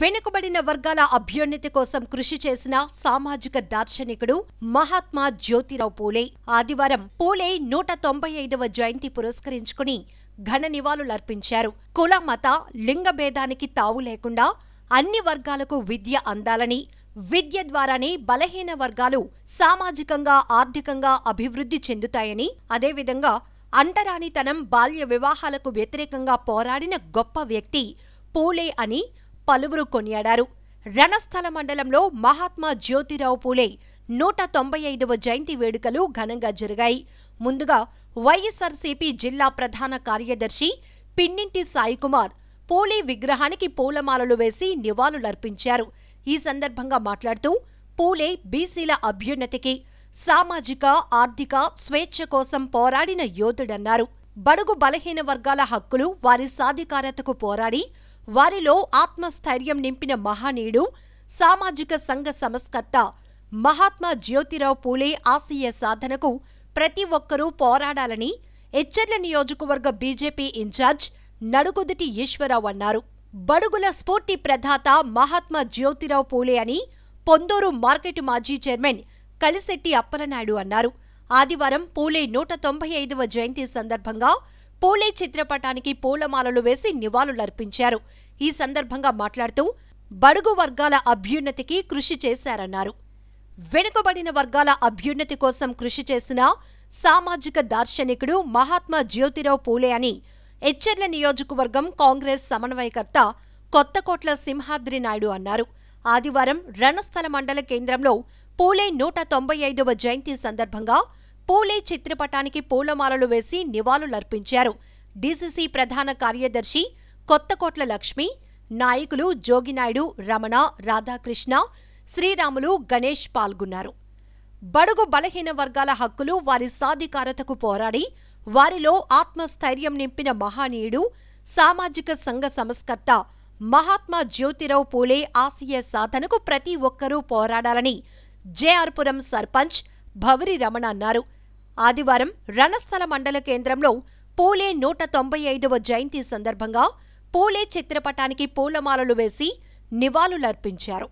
వెనుకబడిన వర్గాల అభ్యున్నతి కోసం కృషి చేసిన సామాజిక దార్శనికుడు మహాత్మా జ్యోతిరావు పూలే ఆదివారం పూలే నూట తొంభై ఐదవ జయంతి పురస్కరించుకుని ఘన నివాళులర్పించారు కుల మత లింగ భేదానికి తావు లేకుండా అన్ని వర్గాలకు విద్య అందాలని విద్య ద్వారానే బలహీన వర్గాలు సామాజికంగా ఆర్థికంగా అభివృద్ధి చెందుతాయని అదేవిధంగా అంటరానితనం బాల్య వివాహాలకు వ్యతిరేకంగా పోరాడిన గొప్ప వ్యక్తి పూలే అని పలువురు కొనియాడారు రణస్థల మండలంలో మహాత్మా జ్యోతిరావు పూలే నూట తొంభై ఐదవ జయంతి వేడుకలు ఘనంగా జరిగాయి ముందుగా వైఎస్ఆర్సీపీ జిల్లా ప్రధాన కార్యదర్శి పిన్నింటి సాయికుమార్ పూలే విగ్రహానికి పూలమాలలు వేసి నివాళులర్పించారు ఈ సందర్భంగా మాట్లాడుతూ పూలే బీసీల అభ్యున్నతికి సామాజిక ఆర్థిక స్వేచ్ఛ కోసం పోరాడిన యోధుడన్నారు బడుగు బలహీన వర్గాల హక్కులు వారి సాధికారతకు పోరాడి వారిలో ఆత్మస్థైర్యం నింపిన మహానీయుడు సామాజిక సంఘ సంస్కర్త మహాత్మా జ్యోతిరావు పూలే ఆశయ సాధనకు ప్రతి ఒక్కరూ పోరాడాలని ఎచ్చర్ల నియోజకవర్గ బీజేపీ ఇన్ఛార్జ్ నడుగుదిటి ఈశ్వరరావు అన్నారు బడుగుల స్ఫూర్తి ప్రధాత మహాత్మా జ్యోతిరావు పూలే అని పొందూరు మార్కెట్ మాజీ చైర్మన్ కలిశెట్టి అప్పలనాయుడు అన్నారు ఆదివారం పూలే నూట తొంభై ఐదవ జయంతి సందర్భంగా పోలే చిత్రపటానికి పూలమాలలు వేసి నివాళులర్పించారు ఈ సందర్భంగా మాట్లాడుతూ బడుగు వర్గాల అభ్యున్నతికి కృషి చేశారన్నారు వెనుకబడిన వర్గాల అభ్యున్నతి కోసం కృషి చేసిన సామాజిక దార్శనికుడు మహాత్మా జ్యోతిరావు పూలే అని ఎచ్చెర్ల నియోజకవర్గం కాంగ్రెస్ సమన్వయకర్త కొత్తకోట్ల సింహాద్రి నాయుడు అన్నారు ఆదివారం రణస్థల మండల కేంద్రంలో పూలే నూట తొంభై ఐదవ జయంతి సందర్భంగా పూలే చిత్రపటానికి పూలమాలలు వేసి నివాళులర్పించారు డీసీసీ ప్రధాన కార్యదర్శి కొత్తకోట్ల లక్ష్మి నాయకులు జోగినాయుడు రమణ రాధాకృష్ణ శ్రీరాములు గణేష్ పాల్గొన్నారు బడుగు బలహీన వర్గాల హక్కులు వారి సాధికారతకు పోరాడి వారిలో ఆత్మస్థైర్యం నింపిన మహనీయుడు సామాజిక సంఘ సంస్కర్త మహాత్మా జ్యోతిరావు పూలే ఆశయ సాధనకు ప్రతి ఒక్కరూ పోరాడాలని జేఆర్పురం సర్పంచ్ భవరి రమణ అన్నారు ఆదివారం రణస్థల మండల కేంద్రంలో పూలే నూట తొంభై ఐదవ జయంతి సందర్భంగా పూలే చిత్రపటానికి పూలమాలలు వేసి నివాళులర్పించారు